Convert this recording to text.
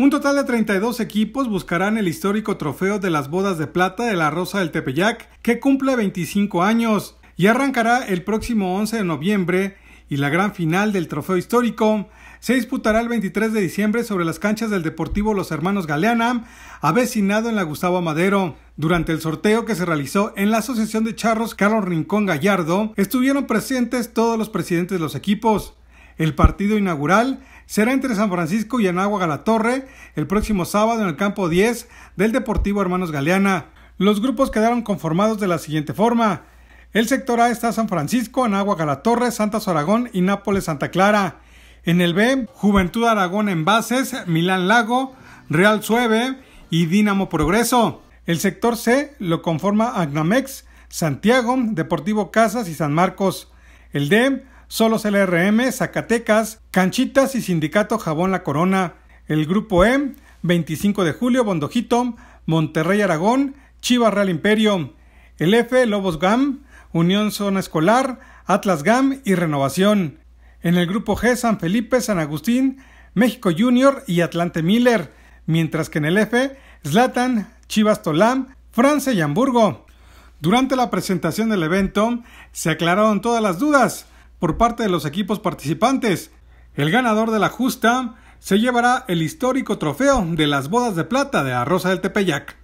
Un total de 32 equipos buscarán el histórico trofeo de las bodas de plata de la Rosa del Tepeyac, que cumple 25 años, y arrancará el próximo 11 de noviembre, y la gran final del trofeo histórico se disputará el 23 de diciembre sobre las canchas del Deportivo Los Hermanos Galeana, avecinado en la Gustavo Madero. Durante el sorteo que se realizó en la Asociación de Charros Carlos Rincón Gallardo, estuvieron presentes todos los presidentes de los equipos. El partido inaugural será entre San Francisco y Anáhuac la Torre el próximo sábado en el campo 10 del Deportivo Hermanos Galeana. Los grupos quedaron conformados de la siguiente forma. El sector A está San Francisco, Anáhuac la Torre, Santos Aragón y Nápoles Santa Clara. En el B, Juventud Aragón en Milán Lago, Real Sueve y Dinamo Progreso. El sector C lo conforma Agnamex, Santiago, Deportivo Casas y San Marcos. El D, Solos LRM, Zacatecas, Canchitas y Sindicato Jabón La Corona. El Grupo E, 25 de julio, Bondojito, Monterrey Aragón, Chivas Real Imperio. El F, Lobos GAM, Unión Zona Escolar, Atlas GAM y Renovación. En el Grupo G, San Felipe, San Agustín, México Junior y Atlante Miller. Mientras que en el F, Zlatan, Chivas Tolam, Francia y Hamburgo. Durante la presentación del evento se aclararon todas las dudas por parte de los equipos participantes. El ganador de la justa se llevará el histórico trofeo de las bodas de plata de Arroza del Tepeyac.